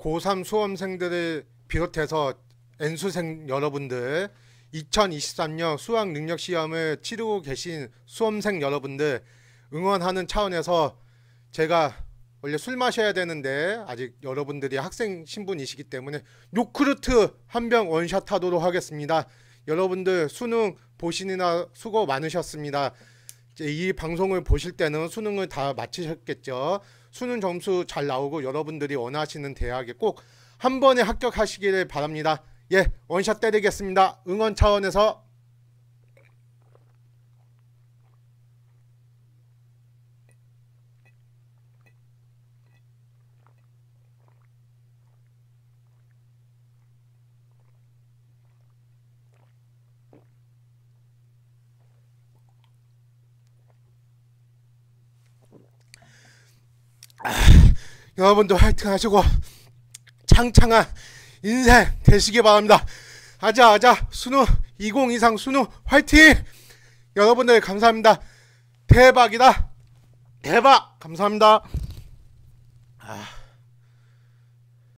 고3 수험생들을 비롯해서 N수생 여러분들 2023년 수학 능력 시험을 치르고 계신 수험생 여러분들 응원하는 차원에서 제가 원래 술 마셔야 되는데 아직 여러분들이 학생 신분이시기 때문에 요크루트 한 병 원샷 하도록 하겠습니다. 여러분들 수능 보시느라 수고 많으셨습니다. 이 방송을 보실 때는 수능을 다 마치셨겠죠. 수능 점수 잘 나오고 여러분들이 원하시는 대학에 꼭 한 번에 합격하시기를 바랍니다. 예, 원샷 때리겠습니다. 응원 차원에서 아, 여러분도 화이팅 하시고 창창한 인생 되시길 바랍니다. 아자 아자 수능 2023 수능 화이팅! 여러분들 감사합니다. 대박이다. 대박 감사합니다. 아.